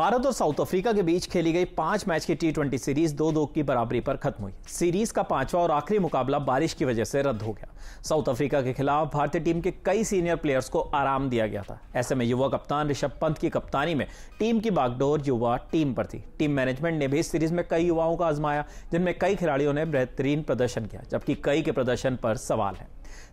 भारत और south Africa के बीच खेली गई पांच मैच की टी ट्वेंटी सीरीज दो दो की बराबरी पर खत्म हुई सीरीज का पांचवा और आखिरी मुकाबला बारिश की वजह से रद्द हो गया साउथ अफ्रीका के खिलाफ भारतीय टीम के कई सीनियर प्लेयर्स को आराम दिया गया था ऐसे में युवा कप्तान ऋषभ पंत की कप्तानी में टीम की बागडोर युवा टीम पर थी टीम मैनेजमेंट ने भी सीरीज में कई युवाओं का आजमाया जिनमें कई खिलाड़ियों ने बेहतरीन प्रदर्शन किया जबकि कई के प्रदर्शन पर सवाल है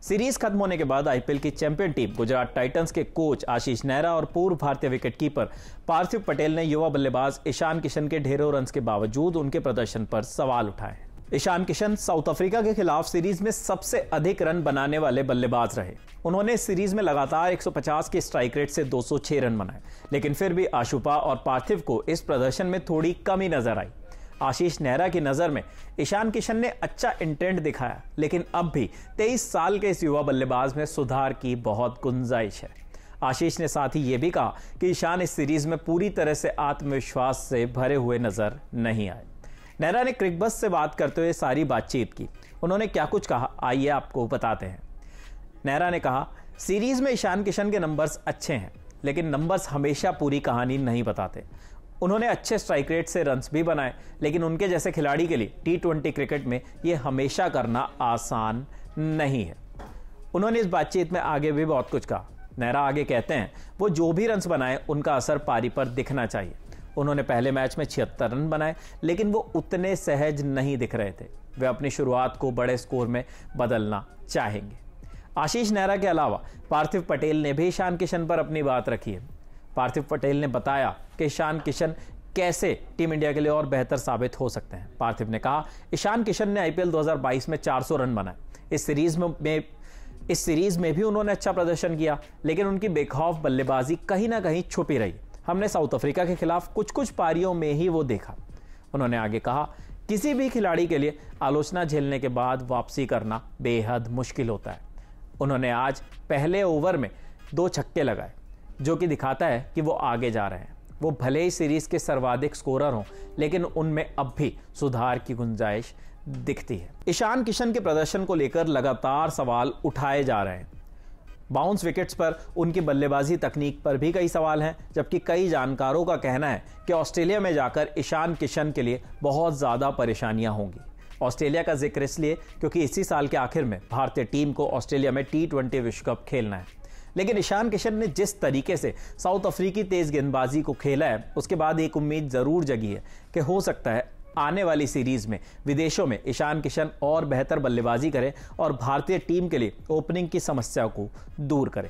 सीरीज खत्म होने के बाद आईपीएल की चैंपियन टीम गुजरात टाइटंस के कोच आशीष नेहरा और पूर्व भारतीय विकेटकीपर पार्थिव पटेल ने युवा बल्लेबाज ईशान किशन के ढेरों रन के बावजूद उनके प्रदर्शन पर सवाल उठाए ईशान किशन साउथ अफ्रीका के खिलाफ सीरीज में सबसे अधिक रन बनाने वाले बल्लेबाज रहे उन्होंने सीरीज में लगातार 150 के स्ट्राइक रेट से 206 रन बनाए लेकिन फिर भी आशुपा और पार्थिव को इस प्रदर्शन में थोड़ी कमी नजर आई आशीष नेहरा की नज़र में ईशान किशन ने अच्छा इंटेंट दिखाया लेकिन अब भी 23 साल के इस युवा बल्लेबाज में सुधार की बहुत गुंजाइश है आशीष ने साथ ही यह भी कहा कि ईशान इस सीरीज़ में पूरी तरह से आत्मविश्वास से भरे हुए नज़र नहीं आए नेहरा ने क्रिकबस से बात करते हुए सारी बातचीत की उन्होंने क्या कुछ कहा आइए आपको बताते हैं नेहरा ने कहा सीरीज़ में ईशान किशन के नंबर्स अच्छे हैं लेकिन नंबर्स हमेशा पूरी कहानी नहीं बताते उन्होंने अच्छे स्ट्राइक रेट से रन्स भी बनाए लेकिन उनके जैसे खिलाड़ी के लिए टी ट्वेंटी क्रिकेट में ये हमेशा करना आसान नहीं है उन्होंने इस बातचीत में आगे भी बहुत कुछ कहा नेहरा आगे कहते हैं वो जो भी रन्स बनाए उनका असर पारी पर दिखना चाहिए उन्होंने पहले मैच में छिहत्तर रन बनाए लेकिन वो उतने सहज नहीं दिख रहे थे वे अपनी शुरुआत को बड़े स्कोर में बदलना चाहेंगे आशीष नेहरा के अलावा पार्थिव पटेल ने भी ईशान किशन पर अपनी बात रखी है पार्थिव पटेल ने बताया कि ईशान किशन कैसे टीम इंडिया के लिए और बेहतर साबित हो सकते हैं पार्थिव ने कहा ईशान किशन ने आईपीएल 2022 में 400 रन बनाए इस सीरीज में इस सीरीज में भी उन्होंने अच्छा प्रदर्शन किया लेकिन उनकी बेखौफ बल्लेबाजी कहीं ना कहीं छुपी रही हमने साउथ अफ्रीका के खिलाफ कुछ कुछ पारियों में ही वो देखा उन्होंने आगे कहा किसी भी खिलाड़ी के लिए आलोचना झेलने के बाद वापसी करना बेहद मुश्किल होता है उन्होंने आज पहले ओवर में दो छक्के लगाए जो कि दिखाता है कि वो आगे जा रहे हैं वो भले ही सीरीज़ के सर्वाधिक स्कोरर हों लेकिन उनमें अब भी सुधार की गुंजाइश दिखती है ईशान किशन के प्रदर्शन को लेकर लगातार सवाल उठाए जा रहे हैं बाउंस विकेट्स पर उनकी बल्लेबाजी तकनीक पर भी कई सवाल हैं जबकि कई जानकारों का कहना है कि ऑस्ट्रेलिया में जाकर ईशान किशन के लिए बहुत ज़्यादा परेशानियां होंगी ऑस्ट्रेलिया का जिक्र इसलिए क्योंकि इसी साल के आखिर में भारतीय टीम को ऑस्ट्रेलिया में टी ट्वेंटी विश्व कप खेलना है लेकिन ईशान किशन ने जिस तरीके से साउथ अफ्रीकी तेज़ गेंदबाजी को खेला है उसके बाद एक उम्मीद ज़रूर जगी है कि हो सकता है आने वाली सीरीज़ में विदेशों में ईशान किशन और बेहतर बल्लेबाजी करें और भारतीय टीम के लिए ओपनिंग की समस्या को दूर करें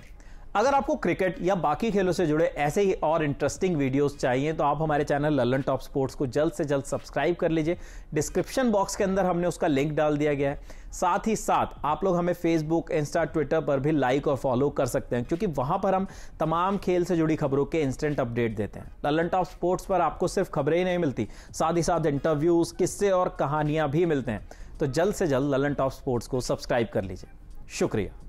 अगर आपको क्रिकेट या बाकी खेलों से जुड़े ऐसे ही और इंटरेस्टिंग वीडियोस चाहिए तो आप हमारे चैनल लल्लन टॉप स्पोर्ट्स को जल्द से जल्द सब्सक्राइब कर लीजिए डिस्क्रिप्शन बॉक्स के अंदर हमने उसका लिंक डाल दिया गया है साथ ही साथ आप लोग हमें फेसबुक इंस्टा ट्विटर पर भी लाइक और फॉलो कर सकते हैं क्योंकि वहां पर हम तमाम खेल से जुड़ी खबरों के इंस्टेंट अपडेट देते हैं लल्लन टॉप स्पोर्ट्स पर आपको सिर्फ खबरें ही नहीं मिलती साथ ही साथ इंटरव्यूज किस्से और कहानियां भी मिलते हैं तो जल्द से जल्द ललन टॉप स्पोर्ट्स को सब्सक्राइब कर लीजिए शुक्रिया